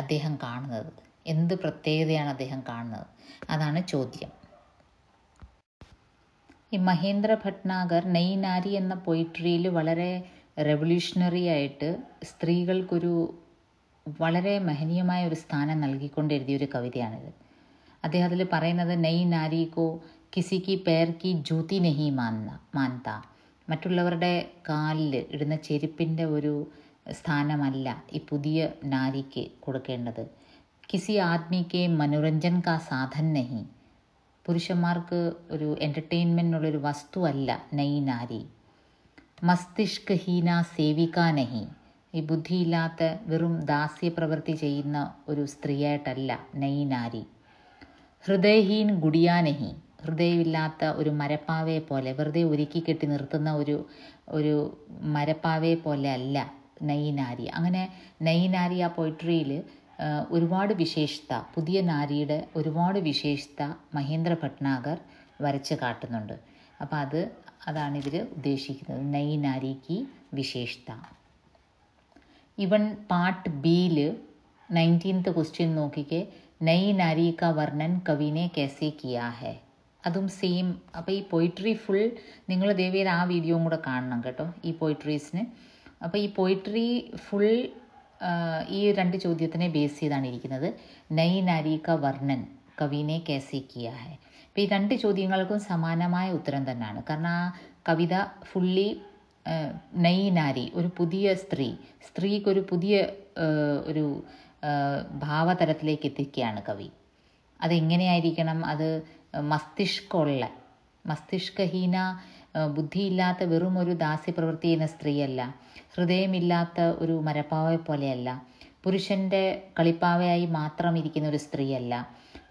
അദ്ദേഹം കാണുന്നത് എന്ത് പ്രത്യേകതയാണ് അദ്ദേഹം കാണുന്നത് അതാണ് ചോദ്യം ഈ മഹേന്ദ്ര ഭട്നാഗർ നെയ് നാരി എന്ന പൊയിട്രിയിൽ വളരെ റെവല്യൂഷണറി ആയിട്ട് സ്ത്രീകൾക്കൊരു വളരെ മഹനീയമായ ഒരു സ്ഥാനം നൽകിക്കൊണ്ട് എഴുതിയൊരു കവിതയാണിത് അദ്ദേഹം അതിൽ പറയുന്നത് നെയ് നാരിക്കോ കിസിക്ക് പേർക്കി ജ്യൂതി നെഹി മാന്ന മാന്ത മറ്റുള്ളവരുടെ കാലിൽ ഇടുന്ന ചെരുപ്പിൻ്റെ ഒരു സ്ഥാനമല്ല ഈ പുതിയ നാരിക്ക് കൊടുക്കേണ്ടത് കിസി ആദ്മിക്ക് മനോരഞ്ജൻ കാ സാധൻ നഹി പുരുഷന്മാർക്ക് ഒരു എൻ്റർടൈൻമെൻറ്റിനുള്ളൊരു വസ്തുവല്ല നൈ നാരി മസ്തിഷ്ക ഹീന സേവിക നഹി ഈ ബുദ്ധിയില്ലാത്ത വെറും ദാസ്യ പ്രവൃത്തി ചെയ്യുന്ന ഒരു സ്ത്രീയായിട്ടല്ല നൈ നാരി ഹൃദയഹീൻ നഹി ഹൃദയമില്ലാത്ത ഒരു മരപ്പാവയെ പോലെ വെറുതെ ഒരുക്കി കെട്ടി നിർത്തുന്ന ഒരു ഒരു മരപ്പാവയെ പോലെ അല്ല നയിനാരി അങ്ങനെ നൈനാരി ആ പോയിട്രിയിൽ ഒരുപാട് വിശേഷത പുതിയ നാരിയുടെ ഒരുപാട് വിശേഷത മഹേന്ദ്ര ഭട്നാഗർ വരച്ച് കാട്ടുന്നുണ്ട് അപ്പോൾ അത് അതാണ് ഇതിൽ ഉദ്ദേശിക്കുന്നത് നയിനാരിക്ക് വിശേഷത ഇവൻ പാർട്ട് ബിയിൽ നയൻറ്റീൻത്ത് ക്വസ്റ്റ്യൻ നോക്കിക്കേ നൈ നാരി കാ വർണ്ണൻ കവിനെ കേസെ കിയാ ഹെ അതും സെയിം അപ്പോൾ ഈ പോയിട്രി ഫുൾ നിങ്ങൾ ദയവേത് ആ വീഡിയോയും കൂടെ കാണണം കേട്ടോ ഈ പോയിട്രീസിന് അപ്പോൾ ഈ പോയിട്രി ഫുൾ ഈ രണ്ട് ചോദ്യത്തിനെ ബേസ് ചെയ്താണ് ഇരിക്കുന്നത് നൈ നാരിക വർണ്ണൻ കവിനെ കേസെ കിയ ഹെ അപ്പോൾ ഈ രണ്ട് ചോദ്യങ്ങൾക്കും സമാനമായ ഉത്തരം തന്നെയാണ് കാരണം ആ കവിത ഫുള്ളി നൈ നാരി ഒരു പുതിയ സ്ത്രീ സ്ത്രീക്കൊരു പുതിയ ഒരു ഭാവതരത്തിലേക്ക് എത്തിക്കുകയാണ് കവി അതെങ്ങനെയായിരിക്കണം അത് മസ്തിഷ്കമുള്ള മസ്തിഷ്കഹീന ബുദ്ധിയില്ലാത്ത വെറും ഒരു ദാസ്യ പ്രവൃത്തി ചെയ്യുന്ന സ്ത്രീയല്ല ഹൃദയമില്ലാത്ത ഒരു മരപ്പാവയെ പോലെയല്ല പുരുഷൻ്റെ കളിപ്പാവയായി മാത്രം ഇരിക്കുന്ന ഒരു സ്ത്രീയല്ല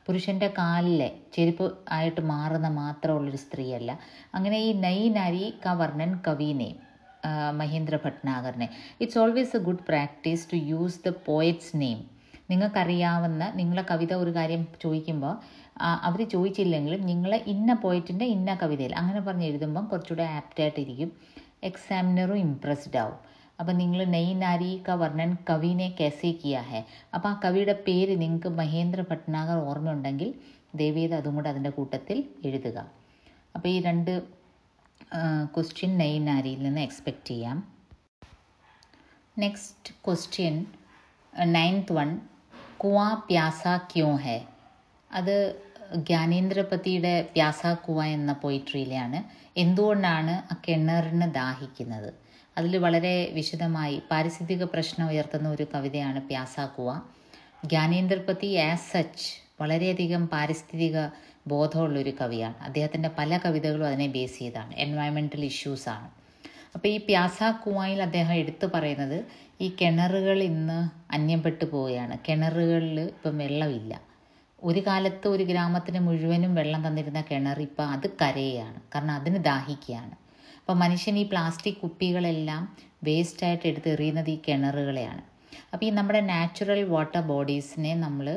പുരുഷൻ്റെ കാലിലെ ചെരുപ്പ് ആയിട്ട് മാറുന്ന മാത്രമുള്ളൊരു സ്ത്രീയല്ല അങ്ങനെ ഈ നൈ നരി കവർണൻ കവീനെ മഹേന്ദ്ര ഭട്നാഗറിനെ it's always a good practice to use the poet's name നിങ്ങൾക്കറിയാവുന്ന നിങ്ങളുടെ കവിത ഒരു കാര്യം ചോദിക്കുമ്പോൾ അവർ ചോദിച്ചില്ലെങ്കിലും നിങ്ങളെ ഇന്ന പോയിറ്റിൻ്റെ ഇന്ന കവിതയിൽ അങ്ങനെ പറഞ്ഞ് എഴുതുമ്പം കുറച്ചുകൂടെ ആപ്റ്റായിട്ടിരിക്കും എക്സാമിനറും ഇമ്പ്രസ്ഡ് ആവും അപ്പം നിങ്ങൾ നെയ് നാരി ക വർണ്ണൻ കവിനെ കെസേ കിയ ഹെ അപ്പോൾ ആ കവിയുടെ പേര് നിങ്ങൾക്ക് മഹേന്ദ്ര ഭട്നാഗർ ഓർമ്മയുണ്ടെങ്കിൽ ദേവീത് അതും കൂടെ അതിൻ്റെ കൂട്ടത്തിൽ എഴുതുക അപ്പോൾ ഈ രണ്ട് ക്വസ്റ്റ്യൻ നെയ് നാരിയിൽ നിന്ന് എക്സ്പെക്റ്റ് ചെയ്യാം നെക്സ്റ്റ് ക്വസ്റ്റ്യൻ നയൻത് വൺ കുവാ പ്യാസ ക്യോ ഹെ അത് ജ്ഞാനേന്ദ്രപതിയുടെ പ്യാസാക്കുവ എന്ന പോയിട്രിയിലെയാണ് എന്തുകൊണ്ടാണ് ആ കിണറിന് ദാഹിക്കുന്നത് അതിൽ വളരെ വിശദമായി പാരിസ്ഥിതിക പ്രശ്നം ഉയർത്തുന്ന ഒരു കവിതയാണ് പ്യാസാക്കുവ ജ്ഞാനേന്ദ്രപതി ആസ് സച്ച് വളരെയധികം പാരിസ്ഥിതിക ബോധമുള്ളൊരു കവിയാണ് അദ്ദേഹത്തിൻ്റെ പല കവിതകളും അതിനെ ബേസ് ചെയ്താണ് എൻവയൺമെൻറ്റൽ ഇഷ്യൂസാണ് അപ്പോൾ ഈ പ്യാസാക്കുവയിൽ അദ്ദേഹം എടുത്തു പറയുന്നത് ഈ കിണറുകൾ ഇന്ന് അന്യപ്പെട്ടു പോവുകയാണ് കിണറുകളിൽ ഇപ്പം വെള്ളമില്ല ഒരു കാലത്ത് ഒരു ഗ്രാമത്തിന് മുഴുവനും വെള്ളം തന്നിരുന്ന കിണർ ഇപ്പോൾ അത് കരയാണ് കാരണം അതിന് ദാഹിക്കുകയാണ് അപ്പോൾ മനുഷ്യൻ ഈ പ്ലാസ്റ്റിക് കുപ്പികളെല്ലാം വേസ്റ്റായിട്ട് എടുത്ത് എറിയുന്നത് ഈ കിണറുകളെയാണ് അപ്പോൾ ഈ നമ്മുടെ നാച്ചുറൽ വാട്ടർ ബോഡീസിനെ നമ്മൾ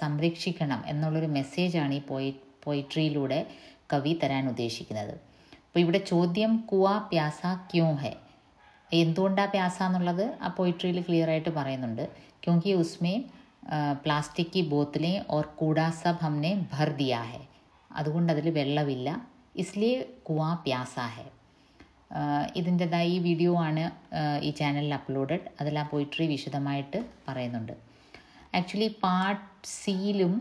സംരക്ഷിക്കണം എന്നുള്ളൊരു മെസ്സേജാണ് ഈ പോയി പോയിട്രിയിലൂടെ കവി തരാൻ ഉദ്ദേശിക്കുന്നത് അപ്പോൾ ഇവിടെ ചോദ്യം കുവ പ്യാസ ക്യോ ഹെ എന്തുകൊണ്ടാണ് പ്യാസ എന്നുള്ളത് ആ പോയിട്രിയിൽ ക്ലിയർ ആയിട്ട് പറയുന്നുണ്ട് ക്യോങ്കി ഉസ്മേ പ്ലാസ്റ്റിക് की ഓർ കൂടാ സബ് सब हमने भर दिया है അതുകൊണ്ട് അതിൽ വെള്ളമില്ല ഇസ്ലിയെ കുവാ പ്യാസ ഹെ ഇതിൻ്റെതായ ഈ വീഡിയോ ആണ് ഈ ചാനലിൽ അപ്ലോഡഡ് അതിൽ ആ പോയിട്രി വിശദമായിട്ട് പറയുന്നുണ്ട് ആക്ച്വലി പാർട്ട് സിയിലും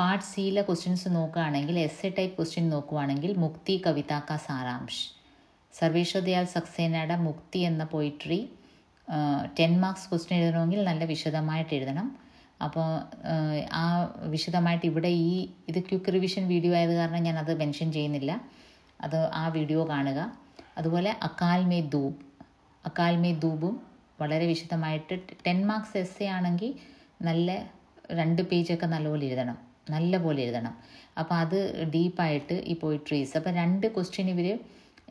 പാർട്ട് സിയിലെ ക്വസ്റ്റ്യൻസ് നോക്കുകയാണെങ്കിൽ എസ് എ ടൈപ്പ് ക്വസ്റ്റ്യൻ നോക്കുകയാണെങ്കിൽ മുക്തി കവിതാക്ക സാരാംശ് സർവേശ്വദയാൽ സക്സേനയുടെ മുക്തി എന്ന പോയിട്രി ടെൻ മാർക്സ് ക്വസ്റ്റ്യൻ എഴുതണമെങ്കിൽ നല്ല വിശദമായിട്ട് എഴുതണം അപ്പോൾ ആ വിശദമായിട്ട് ഇവിടെ ഈ ഇത് ക്വിക്ക് റിവിഷൻ വീഡിയോ ആയത് കാരണം ഞാൻ അത് മെൻഷൻ ചെയ്യുന്നില്ല അത് ആ വീഡിയോ കാണുക അതുപോലെ അക്കാൽമേ ദൂബ് അക്കാൽമേ ദൂബും വളരെ വിശദമായിട്ട് ടെൻ മാർക്സ് എസ് എ ആണെങ്കിൽ നല്ല രണ്ട് പേജൊക്കെ നല്ലപോലെ എഴുതണം നല്ല പോലെ എഴുതണം അപ്പോൾ അത് ഡീപ്പായിട്ട് ഈ പോയിട്രീസ് അപ്പോൾ രണ്ട് ക്വസ്റ്റ്യൻ ഇവർ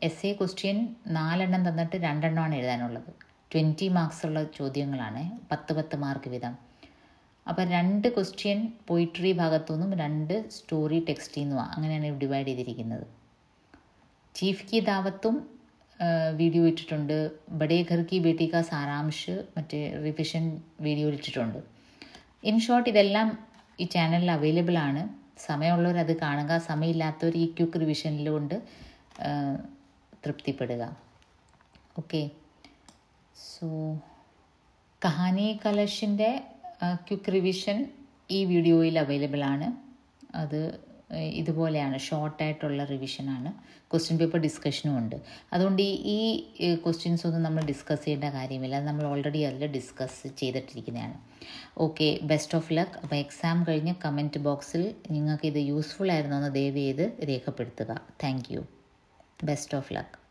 എസ് എ ക്വസ്റ്റ്യൻ നാലെണ്ണം തന്നിട്ട് രണ്ടെണ്ണമാണ് എഴുതാനുള്ളത് ട്വൻറ്റി മാർക്സുള്ള ചോദ്യങ്ങളാണ് പത്ത് പത്ത് മാർക്ക് വീതം അപ്പോൾ രണ്ട് ക്വസ്റ്റ്യൻ പോയിട്രി ഭാഗത്തു നിന്നും രണ്ട് സ്റ്റോറി ടെക്സ്റ്റിൽ നിന്നുമാണ് അങ്ങനെയാണ് ഡിവൈഡ് ചെയ്തിരിക്കുന്നത് ചീഫ് കി ദാവത്തും വീഡിയോ ഇട്ടിട്ടുണ്ട് ബഡേ ഖർ കി ബേട്ടി കാ സാരാംശ് മറ്റേ റിവിഷൻ വീഡിയോ ഇട്ടിട്ടുണ്ട് ഇൻ ഷോർട്ട് ഇതെല്ലാം ഈ ചാനലിൽ അവൈലബിൾ ആണ് സമയമുള്ളവർ അത് കാണുക സമയമില്ലാത്തവർ ഈ ക്യുക്ക് റിവിഷനിലുകൊണ്ട് തൃപ്തിപ്പെടുക ഓക്കെ സോ കഹാനി കലശിൻ്റെ ക്യുക്ക് റിവിഷൻ ഈ വീഡിയോയിൽ അവൈലബിൾ ആണ് അത് ഇതുപോലെയാണ് ഷോർട്ടായിട്ടുള്ള റിവിഷനാണ് ക്വസ്റ്റ്യൻ പേപ്പർ ഡിസ്കഷനും ഉണ്ട് അതുകൊണ്ട് ഈ ക്വസ്റ്റ്യൻസ് ഒന്നും നമ്മൾ ഡിസ്കസ് ചെയ്യേണ്ട കാര്യമില്ല അത് നമ്മൾ ഓൾറെഡി അതിൽ ഡിസ്കസ് ചെയ്തിട്ടിരിക്കുന്നതാണ് ഓക്കെ ബെസ്റ്റ് ഓഫ് ലക്ക് അപ്പോൾ എക്സാം കഴിഞ്ഞ് കമൻറ്റ് ബോക്സിൽ നിങ്ങൾക്ക് ഇത് യൂസ്ഫുൾ ആയിരുന്നോ എന്ന് ദയവ് ചെയ്ത് രേഖപ്പെടുത്തുക thank you best of luck